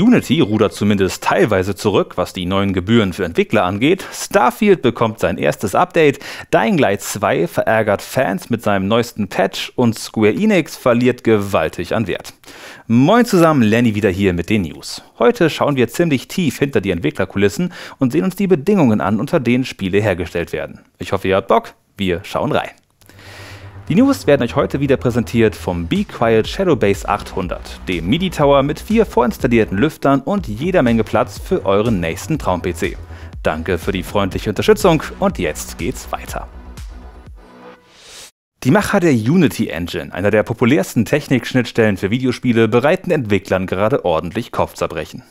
Unity rudert zumindest teilweise zurück, was die neuen Gebühren für Entwickler angeht. Starfield bekommt sein erstes Update. Dying Light 2 verärgert Fans mit seinem neuesten Patch und Square Enix verliert gewaltig an Wert. Moin zusammen, Lenny wieder hier mit den News. Heute schauen wir ziemlich tief hinter die Entwicklerkulissen und sehen uns die Bedingungen an, unter denen Spiele hergestellt werden. Ich hoffe, ihr habt Bock. Wir schauen rein. Die News werden euch heute wieder präsentiert vom Be Quiet Shadowbase 800, dem MIDI Tower mit vier vorinstallierten Lüftern und jeder Menge Platz für euren nächsten Traum-PC. Danke für die freundliche Unterstützung und jetzt geht's weiter. Die Macher der Unity Engine, einer der populärsten Technikschnittstellen für Videospiele, bereiten Entwicklern gerade ordentlich Kopfzerbrechen.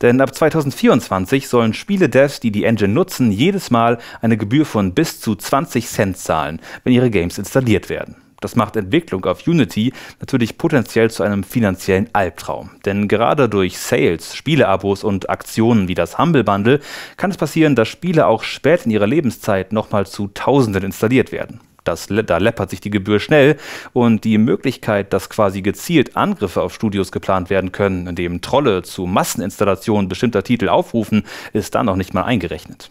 Denn ab 2024 sollen Spiele-Devs, die die Engine nutzen, jedes Mal eine Gebühr von bis zu 20 Cent zahlen, wenn ihre Games installiert werden. Das macht Entwicklung auf Unity natürlich potenziell zu einem finanziellen Albtraum. Denn gerade durch Sales, Spieleabos und Aktionen wie das Humble Bundle kann es passieren, dass Spiele auch spät in ihrer Lebenszeit nochmal zu Tausenden installiert werden das, da läppert sich die Gebühr schnell und die Möglichkeit, dass quasi gezielt Angriffe auf Studios geplant werden können, indem Trolle zu Masseninstallationen bestimmter Titel aufrufen, ist da noch nicht mal eingerechnet.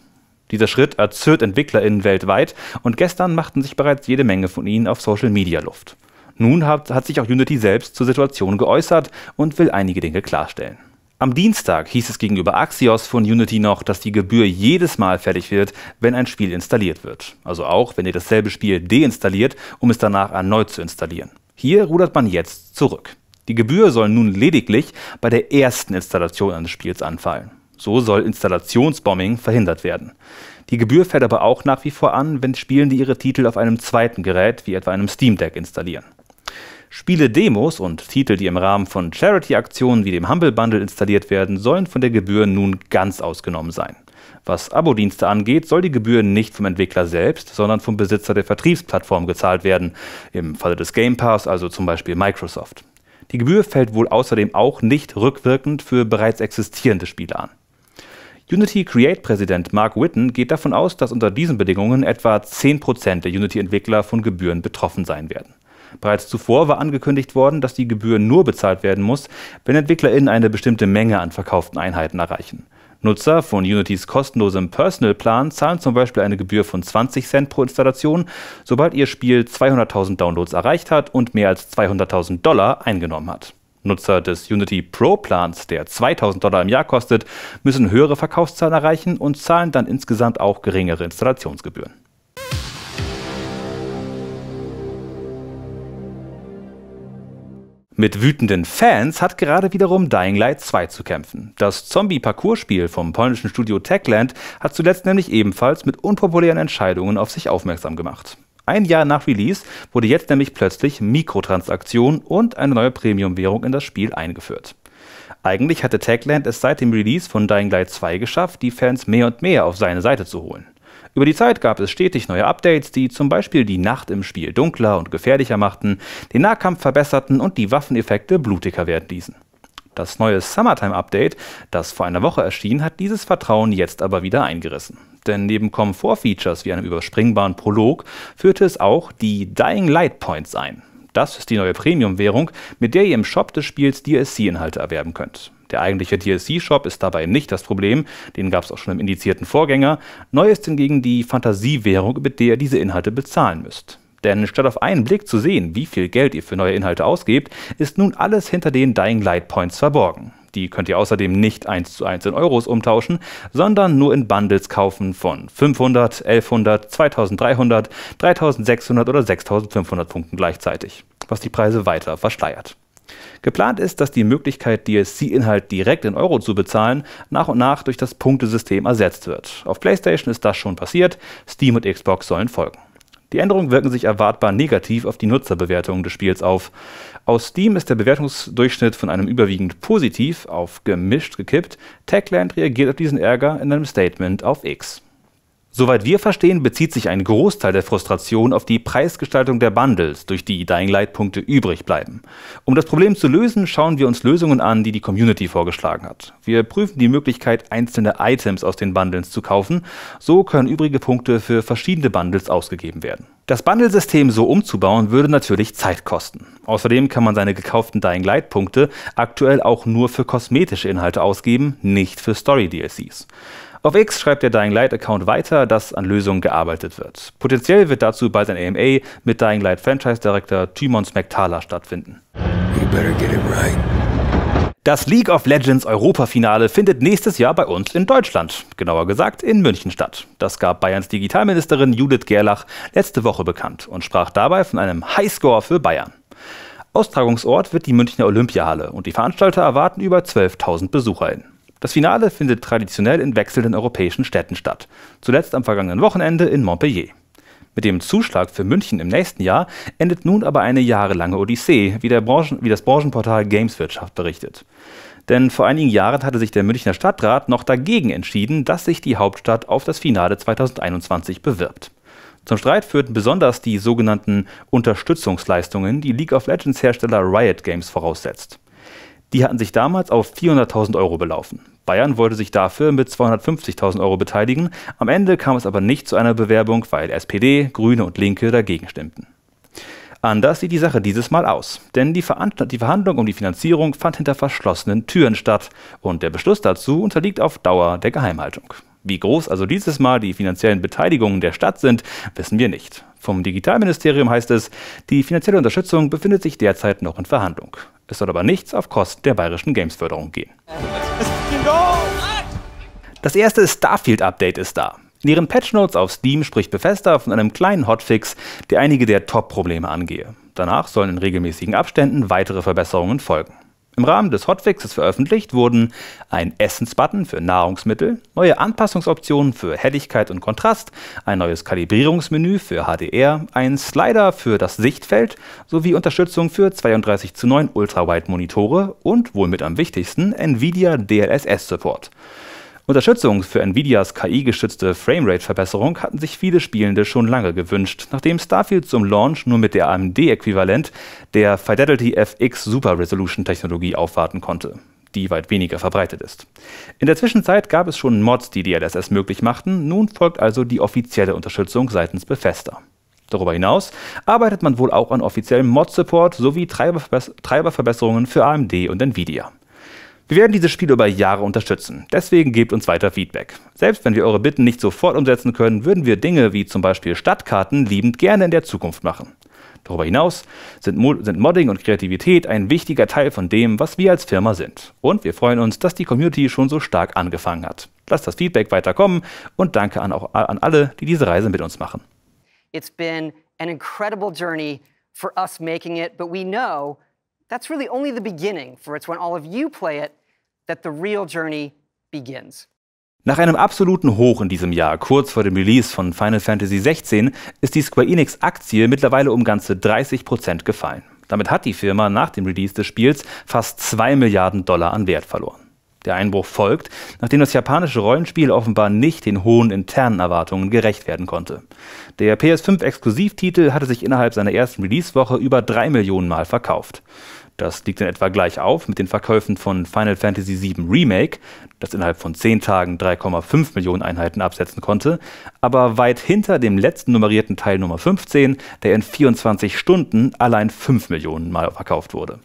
Dieser Schritt erzürnt EntwicklerInnen weltweit und gestern machten sich bereits jede Menge von ihnen auf Social Media Luft. Nun hat, hat sich auch Unity selbst zur Situation geäußert und will einige Dinge klarstellen. Am Dienstag hieß es gegenüber Axios von Unity noch, dass die Gebühr jedes Mal fertig wird, wenn ein Spiel installiert wird. Also auch, wenn ihr dasselbe Spiel deinstalliert, um es danach erneut zu installieren. Hier rudert man jetzt zurück. Die Gebühr soll nun lediglich bei der ersten Installation eines Spiels anfallen. So soll Installationsbombing verhindert werden. Die Gebühr fällt aber auch nach wie vor an, wenn Spielende ihre Titel auf einem zweiten Gerät, wie etwa einem Steam Deck, installieren. Spiele-Demos und Titel, die im Rahmen von Charity-Aktionen wie dem Humble Bundle installiert werden, sollen von der Gebühr nun ganz ausgenommen sein. Was Abo-Dienste angeht, soll die Gebühr nicht vom Entwickler selbst, sondern vom Besitzer der Vertriebsplattform gezahlt werden, im Falle des Game Pass, also zum Beispiel Microsoft. Die Gebühr fällt wohl außerdem auch nicht rückwirkend für bereits existierende Spiele an. Unity Create-Präsident Mark Whitten geht davon aus, dass unter diesen Bedingungen etwa 10% der Unity-Entwickler von Gebühren betroffen sein werden. Bereits zuvor war angekündigt worden, dass die Gebühr nur bezahlt werden muss, wenn EntwicklerInnen eine bestimmte Menge an verkauften Einheiten erreichen. Nutzer von Unities kostenlosem Personal-Plan zahlen zum Beispiel eine Gebühr von 20 Cent pro Installation, sobald ihr Spiel 200.000 Downloads erreicht hat und mehr als 200.000 Dollar eingenommen hat. Nutzer des Unity Pro-Plans, der 2000 Dollar im Jahr kostet, müssen höhere Verkaufszahlen erreichen und zahlen dann insgesamt auch geringere Installationsgebühren. Mit wütenden Fans hat gerade wiederum Dying Light 2 zu kämpfen. Das Zombie-Parcours-Spiel vom polnischen Studio Techland hat zuletzt nämlich ebenfalls mit unpopulären Entscheidungen auf sich aufmerksam gemacht. Ein Jahr nach Release wurde jetzt nämlich plötzlich Mikrotransaktion und eine neue Premium-Währung in das Spiel eingeführt. Eigentlich hatte Techland es seit dem Release von Dying Light 2 geschafft, die Fans mehr und mehr auf seine Seite zu holen. Über die Zeit gab es stetig neue Updates, die zum Beispiel die Nacht im Spiel dunkler und gefährlicher machten, den Nahkampf verbesserten und die Waffeneffekte blutiger werden ließen. Das neue Summertime Update, das vor einer Woche erschien, hat dieses Vertrauen jetzt aber wieder eingerissen. Denn neben Komfort-Features wie einem überspringbaren Prolog führte es auch die Dying Light Points ein. Das ist die neue Premium-Währung, mit der ihr im Shop des Spiels DLC-Inhalte erwerben könnt. Der eigentliche DLC-Shop ist dabei nicht das Problem, den gab es auch schon im indizierten Vorgänger. Neu ist hingegen die Fantasiewährung, mit der ihr diese Inhalte bezahlen müsst. Denn statt auf einen Blick zu sehen, wie viel Geld ihr für neue Inhalte ausgebt, ist nun alles hinter den Dying Light Points verborgen. Die könnt ihr außerdem nicht 1 zu 1 in Euros umtauschen, sondern nur in Bundles kaufen von 500, 1100, 2300, 3600 oder 6500 Punkten gleichzeitig, was die Preise weiter verschleiert. Geplant ist, dass die Möglichkeit, DLC-Inhalt direkt in Euro zu bezahlen, nach und nach durch das Punktesystem ersetzt wird. Auf PlayStation ist das schon passiert, Steam und Xbox sollen folgen. Die Änderungen wirken sich erwartbar negativ auf die Nutzerbewertungen des Spiels auf. Aus Steam ist der Bewertungsdurchschnitt von einem überwiegend positiv auf gemischt gekippt. Techland reagiert auf diesen Ärger in einem Statement auf X. Soweit wir verstehen, bezieht sich ein Großteil der Frustration auf die Preisgestaltung der Bundles, durch die Dying Light-Punkte übrig bleiben. Um das Problem zu lösen, schauen wir uns Lösungen an, die die Community vorgeschlagen hat. Wir prüfen die Möglichkeit, einzelne Items aus den Bundles zu kaufen. So können übrige Punkte für verschiedene Bundles ausgegeben werden. Das Bundlesystem so umzubauen würde natürlich Zeit kosten. Außerdem kann man seine gekauften Dying Light-Punkte aktuell auch nur für kosmetische Inhalte ausgeben, nicht für Story-DLCs. Auf X schreibt der Dying Light Account weiter, dass an Lösungen gearbeitet wird. Potenziell wird dazu bald ein AMA mit Dying Light Franchise Director Timon Smektala stattfinden. Das League of Legends Europa-Finale findet nächstes Jahr bei uns in Deutschland, genauer gesagt in München statt. Das gab Bayerns Digitalministerin Judith Gerlach letzte Woche bekannt und sprach dabei von einem Highscore für Bayern. Austragungsort wird die Münchner Olympiahalle und die Veranstalter erwarten über 12.000 BesucherInnen. Das Finale findet traditionell in wechselnden europäischen Städten statt, zuletzt am vergangenen Wochenende in Montpellier. Mit dem Zuschlag für München im nächsten Jahr endet nun aber eine jahrelange Odyssee, wie, Branchen, wie das Branchenportal Gameswirtschaft berichtet. Denn vor einigen Jahren hatte sich der Münchner Stadtrat noch dagegen entschieden, dass sich die Hauptstadt auf das Finale 2021 bewirbt. Zum Streit führten besonders die sogenannten Unterstützungsleistungen, die League of Legends Hersteller Riot Games voraussetzt. Die hatten sich damals auf 400.000 Euro belaufen. Bayern wollte sich dafür mit 250.000 Euro beteiligen. Am Ende kam es aber nicht zu einer Bewerbung, weil SPD, Grüne und Linke dagegen stimmten. Anders sieht die Sache dieses Mal aus, denn die, die, Verhandlung um die Finanzierung fand hinter verschlossenen Türen statt und der Beschluss dazu unterliegt auf Dauer der Geheimhaltung. Wie groß also dieses Mal die finanziellen Beteiligungen der Stadt sind, wissen wir nicht. Vom Digitalministerium heißt es, die finanzielle Unterstützung befindet sich derzeit noch in Verhandlung. Es soll aber nichts auf Kosten der bayerischen Gamesförderung gehen. Das erste Starfield-Update ist da. In ihren Patchnotes auf Steam spricht Bethesda von einem kleinen Hotfix, der einige der Top-Probleme angehe. Danach sollen in regelmäßigen Abständen weitere Verbesserungen folgen. Im Rahmen des Hotfixes veröffentlicht wurden ein Essensbutton für Nahrungsmittel, neue Anpassungsoptionen für Helligkeit und Kontrast, ein neues Kalibrierungsmenü für HDR, ein Slider für das Sichtfeld sowie Unterstützung für 32 zu 9 Ultrawide-Monitore und wohl mit am wichtigsten Nvidia DLSS-Support. Unterstützung für Nvidias KI-gestützte Framerate-Verbesserung hatten sich viele Spielende schon lange gewünscht, nachdem Starfield zum Launch nur mit der AMD-Äquivalent der Fidelity FX Super Resolution-Technologie aufwarten konnte die weit weniger verbreitet ist. In der Zwischenzeit gab es schon Mods, die DLSS möglich machten, nun folgt also die offizielle Unterstützung seitens Befester. Darüber hinaus arbeitet man wohl auch an offiziellem Mod-Support sowie Treiberverbesserungen für AMD und Nvidia. Wir werden dieses Spiel über Jahre unterstützen. Deswegen gebt uns weiter Feedback. Selbst wenn wir eure Bitten nicht sofort umsetzen können, würden wir Dinge wie zum Beispiel Stadtkarten liebend gerne in der Zukunft machen. Darüber hinaus sind, Mod sind, Modding und Kreativität ein wichtiger Teil von dem, was wir als Firma sind. Und wir freuen uns, dass die Community schon so stark angefangen hat. Lasst das Feedback weiterkommen und danke an, auch, an alle, die diese Reise mit uns machen. It's been an incredible journey for us making it, but we know that's really only the beginning, for it's when all of you play it that the real journey begins. Nach einem absoluten Hoch in diesem Jahr, kurz vor dem Release von Final Fantasy XVI, ist die Square Enix-Aktie mittlerweile um ganze 30 gefallen. Damit hat die Firma nach dem Release des Spiels fast 2 Milliarden Dollar an Wert verloren. Der Einbruch folgt, nachdem das japanische Rollenspiel offenbar nicht den hohen internen Erwartungen gerecht werden konnte. Der PS5-Exklusivtitel hatte sich innerhalb seiner ersten Releasewoche über 3 Millionen Mal verkauft. Das liegt in etwa gleich auf mit den Verkäufen von Final Fantasy VII Remake, das innerhalb von 10 Tagen 3,5 Millionen Einheiten absetzen konnte, aber weit hinter dem letzten nummerierten Teil Nummer 15, der in 24 Stunden allein 5 Millionen Mal verkauft wurde.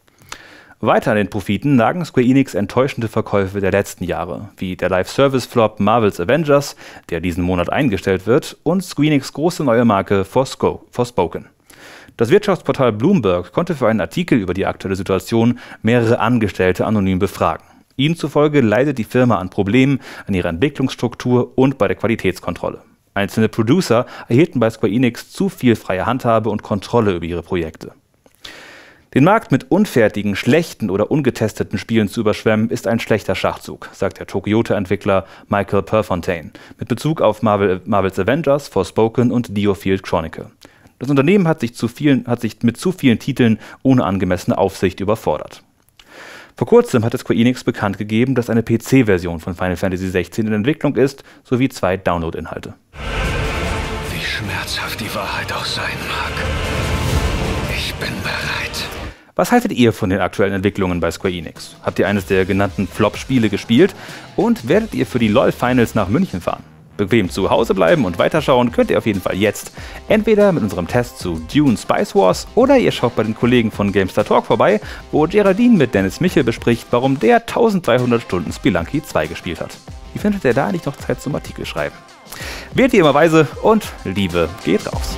Weiter an den Profiten lagen Square Enix enttäuschende Verkäufe der letzten Jahre, wie der Live-Service-Flop Marvel's Avengers, der diesen Monat eingestellt wird, und Square Enix große neue Marke Forsco, Forspoken. Das Wirtschaftsportal Bloomberg konnte für einen Artikel über die aktuelle Situation mehrere Angestellte anonym befragen. Ihnen zufolge leidet die Firma an Problemen an ihrer Entwicklungsstruktur und bei der Qualitätskontrolle. Einzelne Producer erhielten bei Square Enix zu viel freie Handhabe und Kontrolle über ihre Projekte. Den Markt mit unfertigen, schlechten oder ungetesteten Spielen zu überschwemmen, ist ein schlechter Schachzug, sagt der Tokyota-Entwickler Michael Perfontaine mit Bezug auf Marvel, Marvel's Avengers, Forspoken und Diofield Chronicle. Das Unternehmen hat sich, vielen, hat sich mit zu vielen Titeln ohne angemessene Aufsicht überfordert. Vor kurzem hat Square Enix bekannt gegeben, dass eine PC-Version von Final Fantasy XVI in Entwicklung ist, sowie zwei Download-Inhalte. Wie schmerzhaft die Wahrheit auch sein mag, ich bin bereit. Was haltet ihr von den aktuellen Entwicklungen bei Square Enix? Habt ihr eines der genannten Flop-Spiele gespielt und werdet ihr für die LoL-Finals nach München fahren? bequem zu Hause bleiben und weiterschauen könnt ihr auf jeden Fall jetzt. Entweder mit unserem Test zu Dune Spice Wars oder ihr schaut bei den Kollegen von GameStar Talk vorbei, wo Geraldine mit Dennis Michel bespricht, warum der 1300 Stunden Spelunky 2 gespielt hat. Wie findet ihr da nicht noch Zeit zum Artikel schreiben? Werdet ihr immer weise und Liebe geht raus.